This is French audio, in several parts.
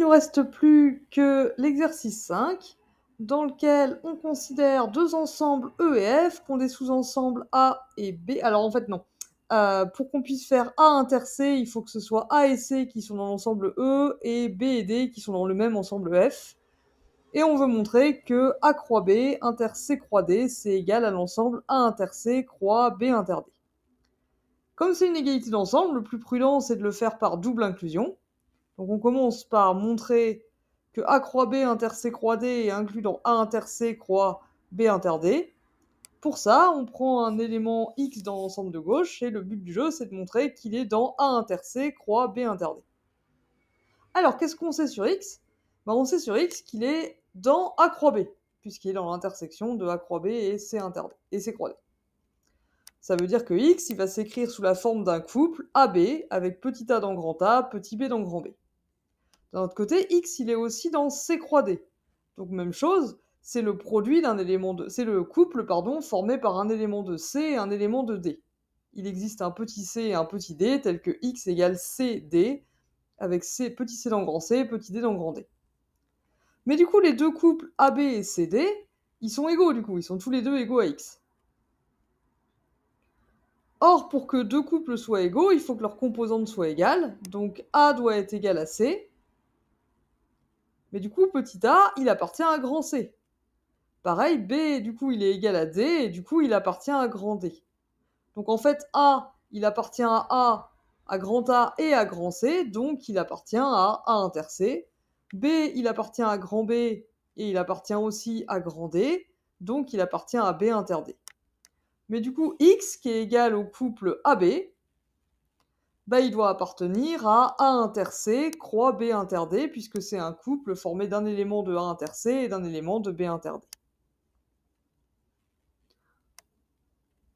il nous reste plus que l'exercice 5, dans lequel on considère deux ensembles E et F qui ont des sous-ensembles A et B. Alors en fait, non. Euh, pour qu'on puisse faire A inter C, il faut que ce soit A et C qui sont dans l'ensemble E et B et D qui sont dans le même ensemble F. Et on veut montrer que A croix B inter C croix D, c'est égal à l'ensemble A inter C croix B inter D. Comme c'est une égalité d'ensemble, le plus prudent c'est de le faire par double inclusion. Donc on commence par montrer que A croix B inter C croix D est inclus dans A inter C croix B inter D. Pour ça, on prend un élément X dans l'ensemble de gauche, et le but du jeu, c'est de montrer qu'il est dans A inter C croix B inter D. Alors, qu'est-ce qu'on sait sur X ben, On sait sur X qu'il est dans A croix B, puisqu'il est dans l'intersection de A croix B et C inter D, et C croix Ça veut dire que X, il va s'écrire sous la forme d'un couple AB avec petit a dans grand A, petit b dans grand B. D'un autre côté, X, il est aussi dans C croix D. Donc même chose, c'est le produit d'un élément de... C'est le couple, pardon, formé par un élément de C et un élément de D. Il existe un petit C et un petit D, tel que X égale CD, avec C, petit C dans grand C et petit D dans grand D. Mais du coup, les deux couples AB et CD, ils sont égaux du coup, ils sont tous les deux égaux à X. Or, pour que deux couples soient égaux, il faut que leurs composante soient égales, donc A doit être égal à C, mais du coup, petit a, il appartient à grand C. Pareil, B, du coup, il est égal à D, et du coup, il appartient à grand D. Donc en fait, A, il appartient à A, à grand A et à grand C, donc il appartient à A inter C. B, il appartient à grand B, et il appartient aussi à grand D, donc il appartient à B inter D. Mais du coup, X, qui est égal au couple AB, bah, il doit appartenir à A inter C, croix B inter D, puisque c'est un couple formé d'un élément de A inter C et d'un élément de B inter D.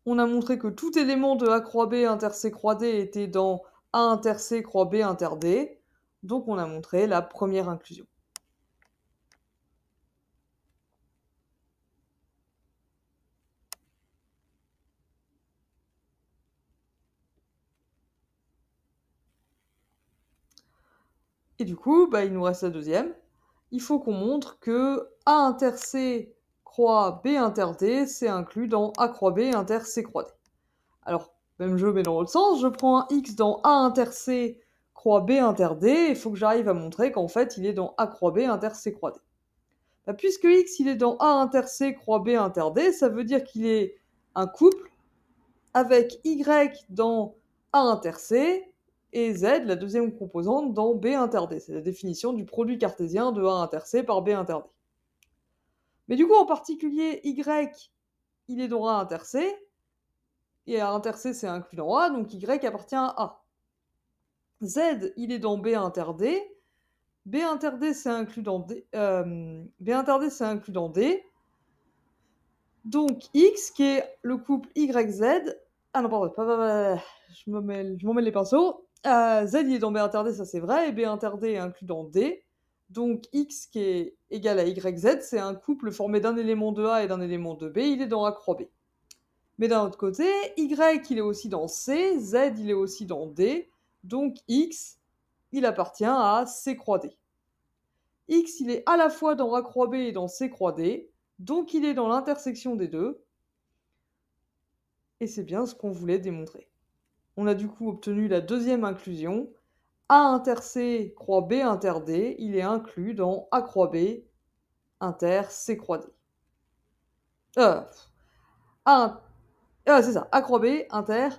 On a montré que tout élément de A croix B inter C croix D était dans A inter C croix B inter D, donc on a montré la première inclusion. Et du coup, bah, il nous reste la deuxième. Il faut qu'on montre que A inter C croix B inter D, c'est inclus dans A croix B inter C croix D. Alors, même jeu, mais dans l'autre sens, je prends un X dans A inter C croix B inter D, il faut que j'arrive à montrer qu'en fait, il est dans A croix B inter C croix D. Bah, puisque X, il est dans A inter C croix B inter D, ça veut dire qu'il est un couple avec Y dans A inter C et Z, la deuxième composante, dans B inter C'est la définition du produit cartésien de A inter par B inter Mais du coup, en particulier, Y, il est dans A inter et A inter c'est inclus dans A, donc Y appartient à A. Z, il est dans B inter B interd c'est inclus dans D, euh, B c'est inclus dans D, donc X, qui est le couple YZ, ah non, pardon, je me m'en mets les pinceaux. Euh, Z est dans B interd, ça c'est vrai, et B interd est inclus dans D. Donc X qui est égal à YZ, c'est un couple formé d'un élément de A et d'un élément de B, il est dans A croix B. Mais d'un autre côté, Y il est aussi dans C, Z il est aussi dans D, donc X il appartient à C croix D. X il est à la fois dans A croix B et dans C croix D, donc il est dans l'intersection des deux, et c'est bien ce qu'on voulait démontrer. On a du coup obtenu la deuxième inclusion. A inter C, croix B inter D, il est inclus dans A croix B inter C croix D. Euh, euh, c'est ça, A croix B inter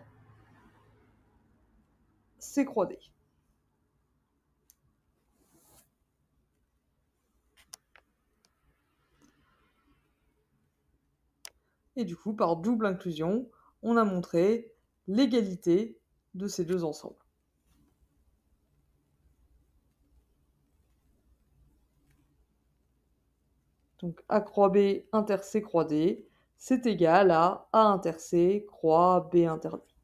C croix D. Et du coup, par double inclusion, on a montré l'égalité de ces deux ensembles. Donc A croix B inter C croix D, c'est égal à A inter C croix B inter D.